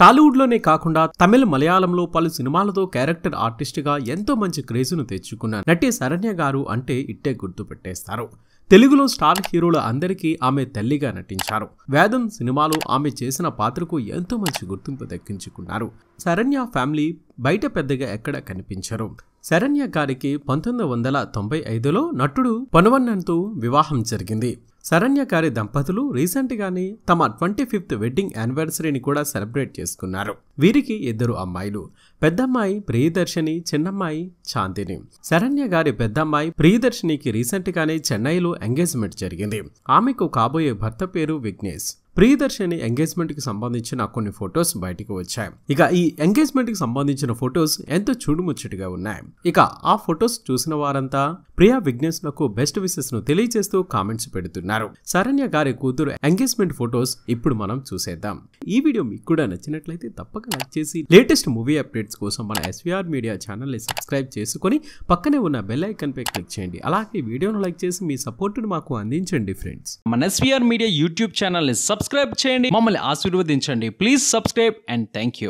టాలీవుడ్లోనే కాకుండా తమిళ మలయాళంలో పలు సినిమాలతో క్యారెక్టర్ ఆర్టిస్ట్గా ఎంతో మంచి క్రేజును తెచ్చుకున్నారు నటి శరణ్య గారు అంటే ఇట్టే గుర్తు పెట్టేస్తారు తెలుగులో స్టార్ హీరోల అందరికీ ఆమె తల్లిగా నటించారు వేదం సినిమాలో ఆమె చేసిన పాత్రకు ఎంతో మంచి గుర్తింపు దక్కించుకున్నారు శరణ్య ఫ్యామిలీ బయట పెద్దగా ఎక్కడ కనిపించరు శరణ్య గారికి పంతొమ్మిది వందల తొంభై ఐదులో నటుడు పనువన్నన్తో వివాహం జరిగింది శరణ్యకారి దంపతులు రీసెంట్గానే తమ ట్వంటీ ఫిఫ్త్ వెడ్డింగ్ యానివర్సరీని కూడా సెలబ్రేట్ చేసుకున్నారు వీరికి ఇద్దరు అమ్మాయిలు పెద్దమ్మాయి ప్రియదర్శిని చిన్నమ్మాయి చాందిని శరణ్య గారి పెద్దమ్మాయి ప్రియదర్శినికి రీసెంట్గానే చెన్నైలో ఎంగేజ్మెంట్ జరిగింది ఆమెకు కాబోయే భర్త పేరు విఘ్నేష్ ప్రియదర్శిని ఎంగేజ్మెంట్కి సంబంధించిన కొన్ని ఫొటోస్ బయటకు వచ్చాయి ఇక ఈ ఎంగేజ్మెంట్కి సంబంధించిన ఫొటోస్ ఎంతో చూడుముచ్చటిగా ఉన్నాయి ఇక ఆ ఫొటోస్ చూసిన వారంతా ప్రియా విఘ్నేష్లకు బెస్ట్ విషెస్ ను తెలియజేస్తూ కామెంట్స్ పెడుతున్నారు శరణ్య గారి కూతురు ఎంగేజ్మెంట్ ఫొటోస్ ఇప్పుడు మనం చూసేద్దాం ఈ వీడియో మీకు కూడా నచ్చినట్లయితే తప్పక లైక్ చేసి లేటెస్ట్ మూవీ అప్డేట్స్ కోసం మన ఎస్వీఆర్ మీడియా ఛానల్ని సబ్స్క్రైబ్ చేసుకుని పక్కనే ఉన్న బెల్ ఐకాన్ పై క్లిక్ చేయండి అలాగే వీడియోను లైక్ చేసి మీ సపోర్ట్ను మాకు అందించండి ఫ్రెండ్స్ మన ఎస్వీఆర్ మీడియా యూట్యూబ్ ఛానల్ని సబ్ సబ్స్క్రైబ్ చేయండి మమ్మల్ని ఆశీర్వదించండి please subscribe and thank you